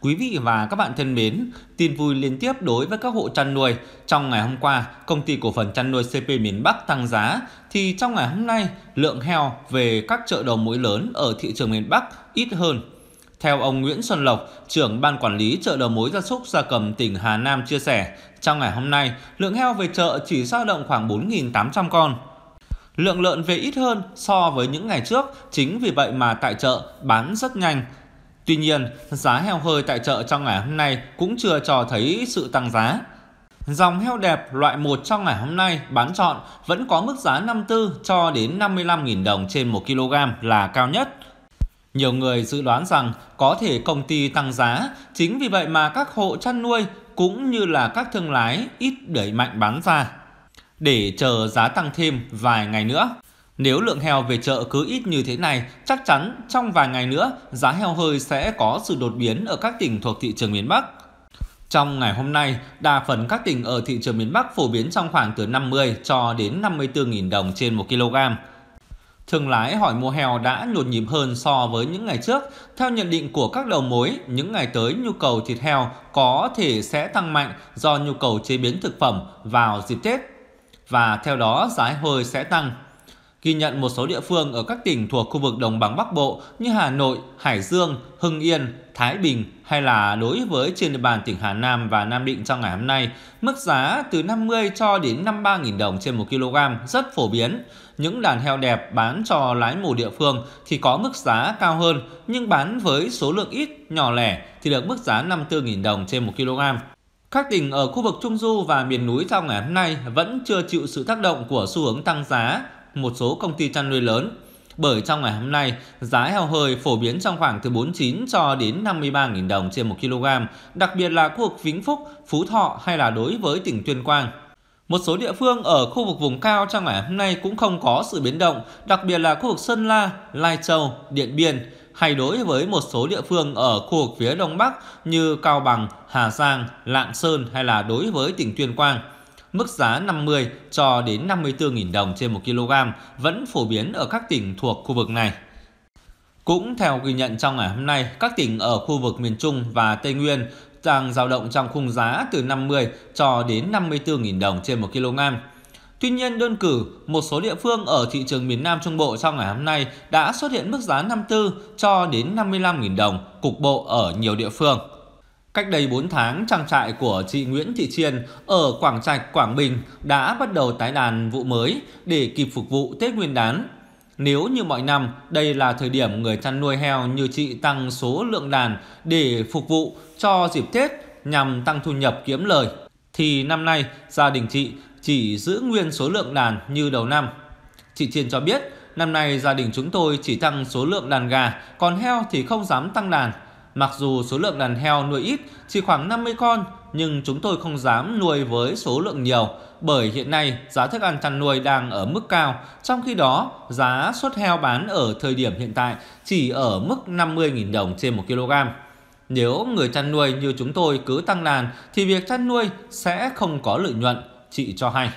Quý vị và các bạn thân mến, tin vui liên tiếp đối với các hộ chăn nuôi. Trong ngày hôm qua, công ty cổ phần chăn nuôi CP miền Bắc tăng giá, thì trong ngày hôm nay, lượng heo về các chợ đầu mối lớn ở thị trường miền Bắc ít hơn. Theo ông Nguyễn Xuân Lộc, trưởng ban quản lý chợ đầu mối gia súc gia cầm tỉnh Hà Nam chia sẻ, trong ngày hôm nay, lượng heo về chợ chỉ dao động khoảng 4.800 con. Lượng lợn về ít hơn so với những ngày trước, chính vì vậy mà tại chợ bán rất nhanh, Tuy nhiên, giá heo hơi tại chợ trong ngày hôm nay cũng chưa cho thấy sự tăng giá. Dòng heo đẹp loại 1 trong ngày hôm nay bán chọn vẫn có mức giá 54 cho đến 55.000 đồng trên 1 kg là cao nhất. Nhiều người dự đoán rằng có thể công ty tăng giá, chính vì vậy mà các hộ chăn nuôi cũng như là các thương lái ít đẩy mạnh bán ra để chờ giá tăng thêm vài ngày nữa. Nếu lượng heo về chợ cứ ít như thế này, chắc chắn trong vài ngày nữa giá heo hơi sẽ có sự đột biến ở các tỉnh thuộc thị trường miền Bắc. Trong ngày hôm nay, đa phần các tỉnh ở thị trường miền Bắc phổ biến trong khoảng từ 50 cho đến 54.000 đồng trên 1 kg. Thương lái hỏi mua heo đã nhộn nhịp hơn so với những ngày trước. Theo nhận định của các đầu mối, những ngày tới nhu cầu thịt heo có thể sẽ tăng mạnh do nhu cầu chế biến thực phẩm vào dịp Tết. Và theo đó giá hơi sẽ tăng ghi nhận một số địa phương ở các tỉnh thuộc khu vực đồng bằng Bắc Bộ như Hà Nội, Hải Dương, Hưng Yên, Thái Bình hay là đối với trên địa bàn tỉnh Hà Nam và Nam Định trong ngày hôm nay, mức giá từ 50 cho đến 53.000 đồng trên 1 kg rất phổ biến. Những đàn heo đẹp bán cho lái mù địa phương thì có mức giá cao hơn, nhưng bán với số lượng ít, nhỏ lẻ thì được mức giá 54.000 đồng trên 1 kg. Các tỉnh ở khu vực Trung Du và miền núi trong ngày hôm nay vẫn chưa chịu sự tác động của xu hướng tăng giá một số công ty chăn nuôi lớn. Bởi trong ngày hôm nay, giá heo hơi phổ biến trong khoảng từ 49 cho đến 53.000 đồng trên 1 kg, đặc biệt là khu vực Vĩnh Phúc, Phú Thọ hay là đối với tỉnh Tuyên Quang. Một số địa phương ở khu vực vùng cao trong ngày hôm nay cũng không có sự biến động, đặc biệt là khu vực Sơn La, Lai Châu, Điện Biên, hay đối với một số địa phương ở khu vực phía Đông Bắc như Cao Bằng, Hà Giang, Lạng Sơn hay là đối với tỉnh Tuyên Quang mức giá 50 cho đến 54.000 đồng trên 1 kg vẫn phổ biến ở các tỉnh thuộc khu vực này. Cũng theo ghi nhận trong ngày hôm nay, các tỉnh ở khu vực miền Trung và Tây Nguyên đang dao động trong khung giá từ 50 cho đến 54.000 đồng trên 1 kg. Tuy nhiên, đơn cử, một số địa phương ở thị trường miền Nam Trung Bộ trong ngày hôm nay đã xuất hiện mức giá 54 cho đến 55.000 đồng cục bộ ở nhiều địa phương. Cách đây 4 tháng, trang trại của chị Nguyễn Thị Chiên ở Quảng Trạch, Quảng Bình đã bắt đầu tái đàn vụ mới để kịp phục vụ Tết Nguyên đán. Nếu như mọi năm, đây là thời điểm người chăn nuôi heo như chị tăng số lượng đàn để phục vụ cho dịp Tết nhằm tăng thu nhập kiếm lời, thì năm nay gia đình chị chỉ giữ nguyên số lượng đàn như đầu năm. Chị Chiên cho biết, năm nay gia đình chúng tôi chỉ tăng số lượng đàn gà, còn heo thì không dám tăng đàn – Mặc dù số lượng đàn heo nuôi ít, chỉ khoảng 50 con, nhưng chúng tôi không dám nuôi với số lượng nhiều bởi hiện nay giá thức ăn chăn nuôi đang ở mức cao, trong khi đó giá suất heo bán ở thời điểm hiện tại chỉ ở mức 50.000 đồng trên 1 kg. Nếu người chăn nuôi như chúng tôi cứ tăng đàn thì việc chăn nuôi sẽ không có lợi nhuận, chị cho hay.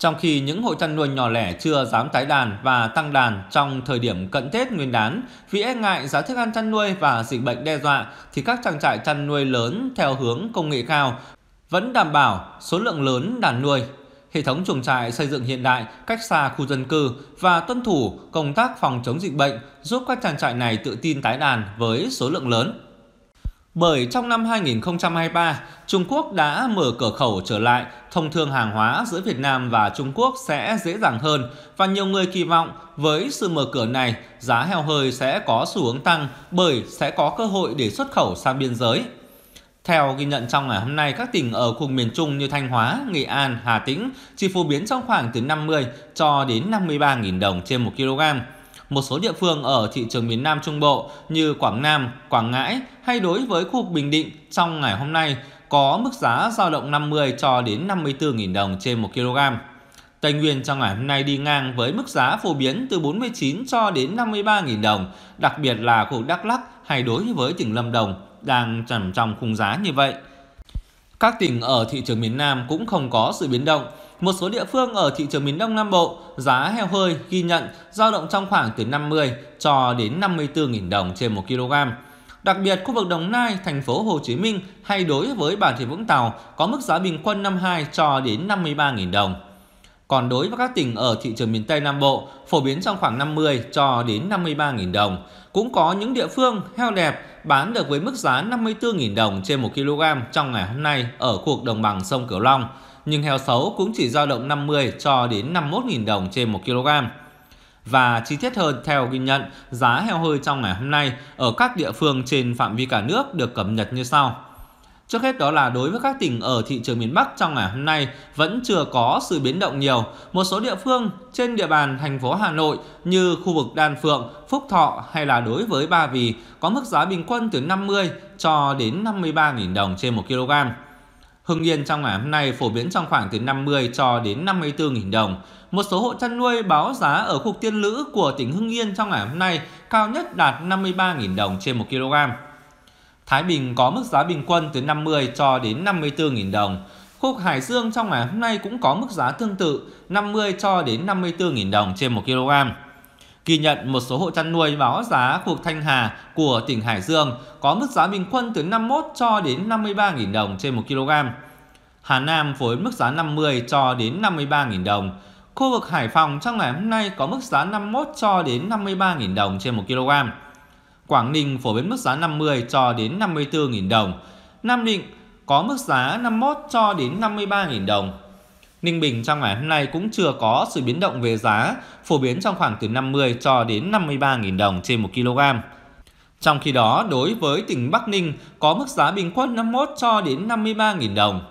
Trong khi những hộ chăn nuôi nhỏ lẻ chưa dám tái đàn và tăng đàn trong thời điểm cận Tết Nguyên đán vì e ngại giá thức ăn chăn nuôi và dịch bệnh đe dọa thì các trang trại chăn nuôi lớn theo hướng công nghệ cao vẫn đảm bảo số lượng lớn đàn nuôi. Hệ thống chuồng trại xây dựng hiện đại cách xa khu dân cư và tuân thủ công tác phòng chống dịch bệnh giúp các trang trại này tự tin tái đàn với số lượng lớn. Bởi trong năm 2023, Trung Quốc đã mở cửa khẩu trở lại, thông thương hàng hóa giữa Việt Nam và Trung Quốc sẽ dễ dàng hơn và nhiều người kỳ vọng với sự mở cửa này, giá heo hơi sẽ có xu hướng tăng bởi sẽ có cơ hội để xuất khẩu sang biên giới. Theo ghi nhận trong ngày hôm nay, các tỉnh ở khu miền Trung như Thanh Hóa, Nghệ An, Hà Tĩnh chỉ phổ biến trong khoảng từ 50 cho đến 53.000 đồng trên 1 kg một số địa phương ở thị trường miền Nam Trung Bộ như Quảng Nam, Quảng Ngãi hay đối với khu vực Bình Định trong ngày hôm nay có mức giá giao động 50 cho đến 54.000 đồng trên 1 kg. Tây Nguyên trong ngày hôm nay đi ngang với mức giá phổ biến từ 49 cho đến 53.000 đồng, đặc biệt là khu vực Đắk Lắk hay đối với tỉnh Lâm Đồng đang trầm trong khung giá như vậy. Các tỉnh ở thị trường miền Nam cũng không có sự biến động, một số địa phương ở thị trường miền Đông Nam Bộ, giá heo hơi ghi nhận dao động trong khoảng từ 50 cho đến 54.000 đồng trên 1 kg. Đặc biệt, khu vực Đồng Nai, thành phố Hồ Chí Minh hay đối với Bà Rịa Vũng Tàu có mức giá bình quân 52 cho đến 53.000 đồng. Còn đối với các tỉnh ở thị trường miền Tây Nam Bộ, phổ biến trong khoảng 50 cho đến 53.000 đồng. Cũng có những địa phương heo đẹp bán được với mức giá 54.000 đồng trên 1 kg trong ngày hôm nay ở khu vực đồng bằng sông Cửu Long nhưng heo xấu cũng chỉ dao động 50 cho đến 51.000 đồng trên 1 kg. Và chi tiết hơn theo ghi nhận, giá heo hơi trong ngày hôm nay ở các địa phương trên phạm vi cả nước được cập nhật như sau. Trước hết đó là đối với các tỉnh ở thị trường miền Bắc trong ngày hôm nay vẫn chưa có sự biến động nhiều. Một số địa phương trên địa bàn thành phố Hà Nội như khu vực Đan Phượng, Phúc Thọ hay là đối với Ba Vì có mức giá bình quân từ 50 cho đến 53.000 đồng trên 1 kg. Hưng Yên trong ngày hôm nay phổ biến trong khoảng từ 50 cho đến 54.000 đồng. Một số hộ chăn nuôi báo giá ở khu Tiên Lữ của tỉnh Hưng Yên trong ngày hôm nay cao nhất đạt 53.000 đồng trên 1 kg. Thái Bình có mức giá bình quân từ 50 cho đến 54.000 đồng. Khu Hải Dương trong ngày hôm nay cũng có mức giá tương tự 50 cho đến 54.000 đồng trên 1 kg ghi nhận một số hộ chăn nuôi báo giá cuộc Thanh Hà của tỉnh Hải Dương có mức giá bình quân từ 51 cho đến 53.000 đồng trên 1 kg. Hà Nam với mức giá 50 cho đến 53.000 đồng. Khu vực Hải Phòng trong ngày hôm nay có mức giá 51 cho đến 53.000 đồng trên 1 kg. Quảng Ninh phổ biến mức giá 50 cho đến 54.000 đồng. Nam Định có mức giá 51 cho đến 53.000 đồng Ninh Bình trong ngày hôm nay cũng chưa có sự biến động về giá, phổ biến trong khoảng từ 50 cho đến 53.000 đồng trên 1 kg. Trong khi đó, đối với tỉnh Bắc Ninh có mức giá bình quân 51 cho đến 53.000 đồng.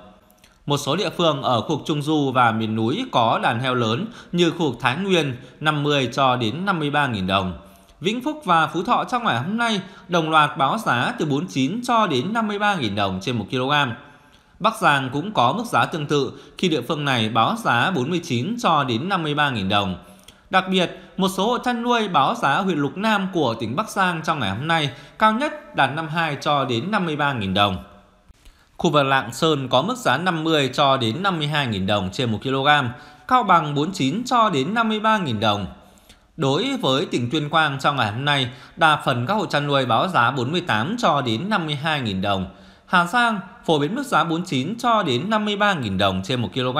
Một số địa phương ở khu vực Trung Du và miền núi có đàn heo lớn như khu vực Thái Nguyên 50 cho đến 53.000 đồng. Vĩnh Phúc và Phú Thọ trong ngày hôm nay đồng loạt báo giá từ 49 cho đến 53.000 đồng trên 1 kg. Bắc Giang cũng có mức giá tương tự khi địa phương này báo giá 49 cho đến 53.000 đồng. Đặc biệt, một số hộ chăn nuôi báo giá huyện Lục Nam của tỉnh Bắc Giang trong ngày hôm nay cao nhất đạt 52 cho đến 53.000 đồng. Khu vực Lạng Sơn có mức giá 50 cho đến 52.000 đồng trên 1 kg, Cao Bằng 49 cho đến 53.000 đồng. Đối với tỉnh Tuyên Quang trong ngày hôm nay, đa phần các hộ chăn nuôi báo giá 48 cho đến 52.000 đồng. Hà Giang phổ biến mức giá 49 cho đến 53.000 đồng trên 1 kg.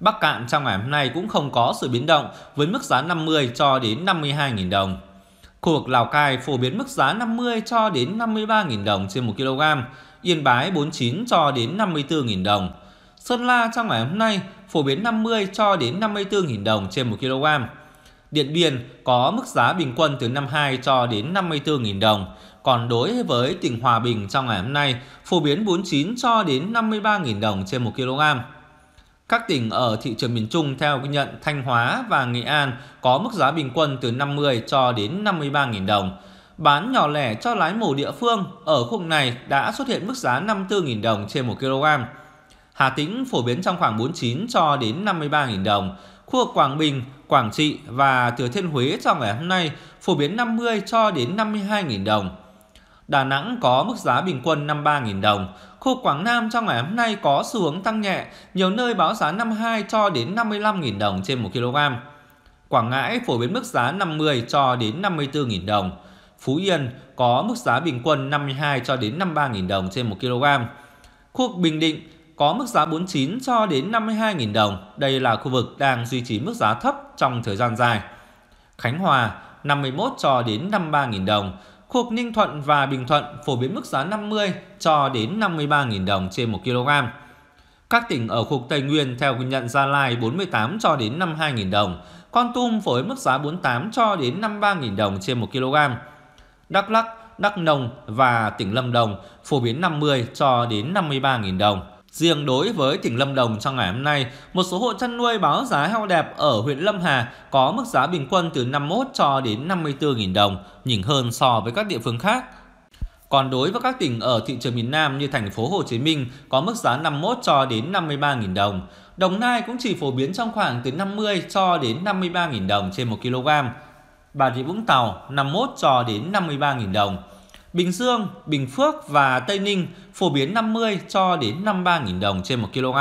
Bắc Cạn trong ngày hôm nay cũng không có sự biến động với mức giá 50 cho đến 52.000 đồng. Khu vực Lào Cai phổ biến mức giá 50 cho đến 53.000 đồng trên 1 kg, Yên Bái 49 cho đến 54.000 đồng. Sơn La trong ngày hôm nay phổ biến 50 cho đến 54.000 đồng trên 1 kg. Điện Biên có mức giá bình quân từ 52 cho đến 54.000 đồng. Còn đối với tỉnh Hòa Bình trong ngày hôm nay, phổ biến 49 cho đến 53.000 đồng trên 1 kg. Các tỉnh ở thị trường miền Trung theo ghi nhận Thanh Hóa và Nghệ An có mức giá bình quân từ 50 cho đến 53.000 đồng. Bán nhỏ lẻ cho lái mổ địa phương ở khu vực này đã xuất hiện mức giá 54.000 đồng trên 1 kg. Hà Tĩnh phổ biến trong khoảng 49 cho đến 53.000 đồng, khu vực Quảng Bình, Quảng Trị và Thừa Thiên Huế trong ngày hôm nay phổ biến 50 cho đến 52.000 đồng. Đà Nẵng có mức giá bình quân 53.000 đồng. Khu Quảng Nam trong ngày hôm nay có xu hướng tăng nhẹ, nhiều nơi báo giá 52 cho đến 55.000 đồng trên 1 kg. Quảng Ngãi phổ biến mức giá 50 cho đến 54.000 đồng. Phú Yên có mức giá bình quân 52 cho đến 53.000 đồng trên 1 kg. Khu vực Bình Định có mức giá 49 cho đến 52.000 đồng. Đây là khu vực đang duy trì mức giá thấp trong thời gian dài. Khánh Hòa 51 cho đến 53.000 đồng. Khu vực Ninh Thuận và Bình Thuận phổ biến mức giá 50 cho đến 53.000 đồng trên 1 kg. Các tỉnh ở khu vực Tây Nguyên theo ghi nhận Gia Lai 48 cho đến 52.000 đồng. Con Tum phổ biến mức giá 48 cho đến 53.000 đồng trên 1 kg. Đắk Lắk, Đắk Nông và tỉnh Lâm Đồng phổ biến 50 cho đến 53.000 đồng. Riêng đối với tỉnh Lâm Đồng trong ngày hôm nay, một số hộ chăn nuôi báo giá heo đẹp ở huyện Lâm Hà có mức giá bình quân từ 51 cho đến 54.000 đồng, nhỉnh hơn so với các địa phương khác. Còn đối với các tỉnh ở thị trường miền Nam như thành phố Hồ Chí Minh có mức giá 51 cho đến 53.000 đồng. Đồng Nai cũng chỉ phổ biến trong khoảng từ 50 cho đến 53.000 đồng trên 1 kg. Bà Rịa Vũng Tàu 51 cho đến 53.000 đồng. Bình Dương, Bình Phước và Tây Ninh phổ biến 50 cho đến 53.000 đồng trên 1 kg.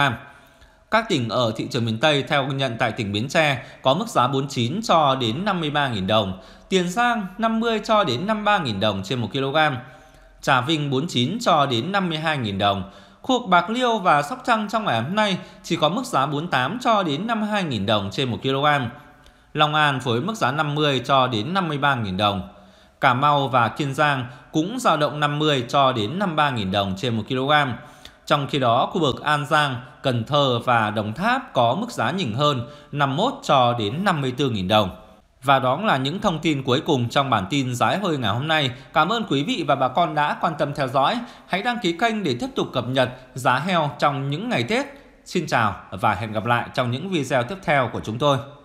Các tỉnh ở thị trường miền Tây theo ghi nhận tại tỉnh Bến Tre có mức giá 49 cho đến 53.000 đồng, Tiền Giang 50 cho đến 53.000 đồng trên 1 kg, Trà Vinh 49 cho đến 52.000 đồng. Khu vực Bạc Liêu và Sóc Trăng trong ngày hôm nay chỉ có mức giá 48 cho đến 52.000 đồng trên 1 kg. Long An với mức giá 50 cho đến 53.000 đồng. Cà Mau và Kiên Giang cũng dao động 50 cho đến 53.000 đồng trên 1 kg. Trong khi đó, khu vực An Giang, Cần Thơ và Đồng Tháp có mức giá nhỉnh hơn 51 cho đến 54.000 đồng. Và đó là những thông tin cuối cùng trong bản tin giá hơi ngày hôm nay. Cảm ơn quý vị và bà con đã quan tâm theo dõi. Hãy đăng ký kênh để tiếp tục cập nhật giá heo trong những ngày Tết. Xin chào và hẹn gặp lại trong những video tiếp theo của chúng tôi.